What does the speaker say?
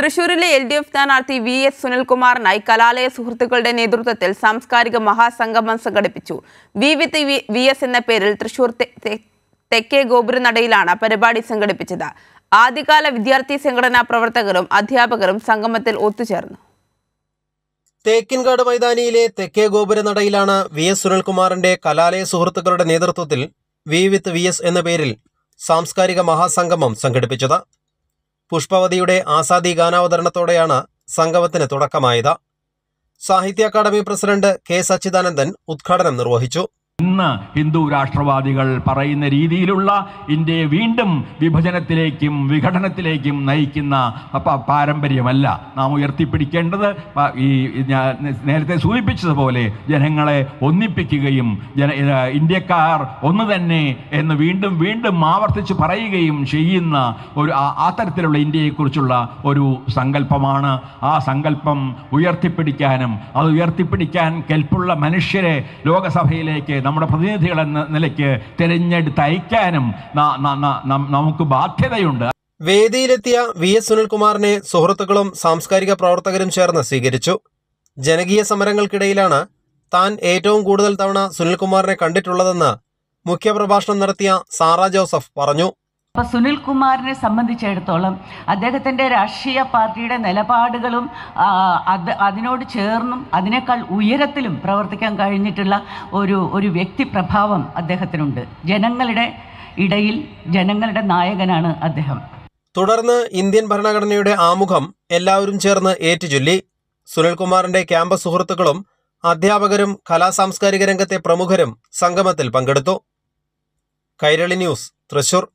തൃശൂരിലെ L D F സ്ഥാനാർത്ഥി V S സുനിൽകുമാറിനായി കലാലയ സുഹൃത്തുക്കളുടെ നേതൃത്വത്തിൽ സാംസ്കാരിക മഹാസംഗമം സംഘടിപ്പിച്ചു വി വിത്ത് വി എസ് എന്ന പേരിൽ തൃശൂർ തെക്കേ ഗോപുരനടയിലാണ് പരിപാടി സംഘടിപ്പിച്ചത് ആദ്യകാല വിദ്യാർത്ഥി സംഘടനാ പ്രവർത്തകരും അധ്യാപകരും സംഗമത്തിൽ ഒത്തുചേർന്നു തേക്കിൻകാട് മൈതാനിയിലെ തെക്കേ ഗോപുരനടയിലാണ് വി എസ് സുനിൽകുമാറിന്റെ കലാലയ സുഹൃത്തുക്കളുടെ നേതൃത്വത്തിൽ വി വിത്ത് വി എസ് എന്ന പേരിൽ സാംസ്കാരിക മഹാസംഗമം സംഘടിപ്പിച്ചത് പുഷ്പവതിയുടെ ആസാദി ഗാനാവതരണത്തോടെയാണ് സംഗമത്തിന് തുടക്കമായത് സാഹിത്യ അക്കാദമി പ്രസിഡന്റ് കെ സച്ചിദാനന്ദൻ ഉദ്ഘാടനം നിർവഹിച്ചു ഇന്ന് ഹിന്ദു രാഷ്ട്രവാദികൾ പറയുന്ന രീതിയിലുള്ള ഇന്ത്യയെ വീണ്ടും വിഭജനത്തിലേക്കും വിഘടനത്തിലേക്കും നയിക്കുന്ന പാരമ്പര്യമല്ല നാം ഉയർത്തിപ്പിടിക്കേണ്ടത് ഈ നേരത്തെ സൂചിപ്പിച്ചതുപോലെ ജനങ്ങളെ ഒന്നിപ്പിക്കുകയും ജന ഇന്ത്യക്കാർ ഒന്ന് തന്നെ എന്ന് വീണ്ടും വീണ്ടും ആവർത്തിച്ച് പറയുകയും ചെയ്യുന്ന ഒരു അത്തരത്തിലുള്ള ഇന്ത്യയെക്കുറിച്ചുള്ള ഒരു സങ്കല്പമാണ് ആ സങ്കല്പം ഉയർത്തിപ്പിടിക്കാനും അത് ഉയർത്തിപ്പിടിക്കാൻ കെൽപ്പുള്ള മനുഷ്യരെ ലോകസഭയിലേക്ക് നമ്മുടെ പ്രതിനിധികൾ എന്ന നിലയ്ക്ക് തിരഞ്ഞെടുത്ത് അയക്കാനും നമുക്ക് ബാധ്യതയുണ്ട് വേദിയിലെത്തിയ വി എസ് സുനിൽകുമാറിനെ സുഹൃത്തുക്കളും സാംസ്കാരിക പ്രവർത്തകരും ചേർന്ന് സ്വീകരിച്ചു ജനകീയ സമരങ്ങൾക്കിടയിലാണ് താൻ ഏറ്റവും കൂടുതൽ തവണ സുനിൽകുമാറിനെ കണ്ടിട്ടുള്ളതെന്ന് മുഖ്യപ്രഭാഷണം നടത്തിയ സാറ ജോസഫ് പറഞ്ഞു അപ്പോൾ സുനിൽ കുമാറിനെ സംബന്ധിച്ചിടത്തോളം അദ്ദേഹത്തിന്റെ രാഷ്ട്രീയ പാർട്ടിയുടെ നിലപാടുകളും അത് അതിനോട് ചേർന്നും അതിനേക്കാൾ ഉയരത്തിലും പ്രവർത്തിക്കാൻ കഴിഞ്ഞിട്ടുള്ള ഒരു ഒരു വ്യക്തി പ്രഭാവം അദ്ദേഹത്തിനുണ്ട് ജനങ്ങളുടെ ഇടയിൽ ജനങ്ങളുടെ നായകനാണ് അദ്ദേഹം തുടർന്ന് ഇന്ത്യൻ ഭരണഘടനയുടെ ആമുഖം എല്ലാവരും ചേർന്ന് ഏറ്റുചൊല്ലി സുനിൽകുമാറിന്റെ ക്യാമ്പസ് സുഹൃത്തുക്കളും അധ്യാപകരും കലാസാംസ്കാരിക രംഗത്തെ പ്രമുഖരും സംഗമത്തിൽ പങ്കെടുത്തു കൈരളി ന്യൂസ് തൃശൂർ